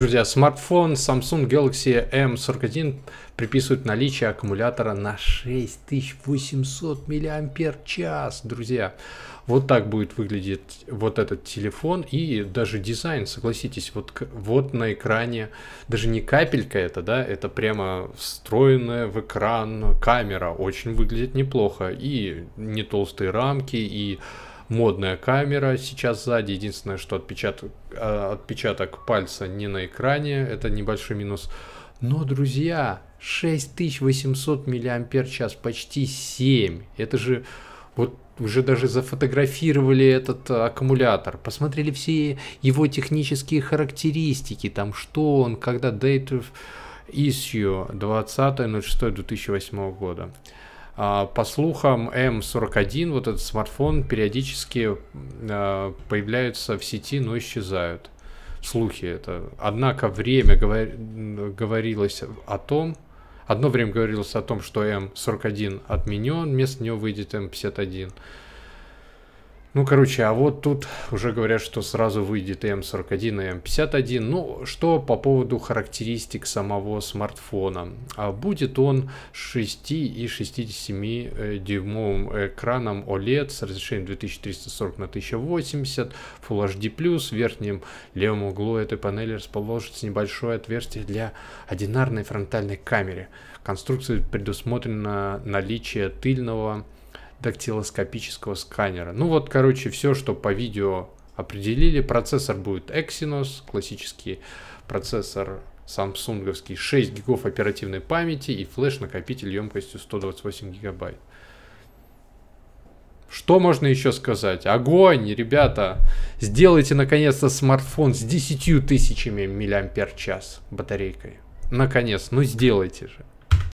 Друзья, смартфон Samsung Galaxy M41 приписывают наличие аккумулятора на 6800 мАч, друзья. Вот так будет выглядеть вот этот телефон и даже дизайн, согласитесь, вот, вот на экране, даже не капелька это, да, это прямо встроенная в экран камера, очень выглядит неплохо. И не толстые рамки, и модная камера сейчас сзади. Единственное, что отпечаток, а, отпечаток пальца не на экране, это небольшой минус. Но, друзья, 6800 мАч, почти 7. Это же вот уже даже зафотографировали этот аккумулятор, посмотрели все его технические характеристики, там что он, когда date of issue 20.06.2008 года. А, по слухам, M41, вот этот смартфон, периодически а, появляются в сети, но исчезают. Слухи это. Однако время говор... говорилось о том, одно время говорилось о том, что M41 отменен, вместо него выйдет M51. Ну, короче, а вот тут уже говорят, что сразу выйдет и М41 и М51. Ну, что по поводу характеристик самого смартфона. А будет он 6 и 67-дюймовым э, экраном OLED с разрешением 2340 на 1080, Full HD+. В верхнем левом углу этой панели расположится небольшое отверстие для одинарной фронтальной камеры. Конструкции предусмотрено наличие тыльного дактилоскопического сканера. Ну вот, короче, все, что по видео определили. Процессор будет Exynos, классический процессор самсунговский, 6 гигов оперативной памяти и флеш-накопитель емкостью 128 гигабайт. Что можно еще сказать? Огонь, ребята! Сделайте наконец-то смартфон с 10 тысячами миллиампер час батарейкой. Наконец, ну сделайте же.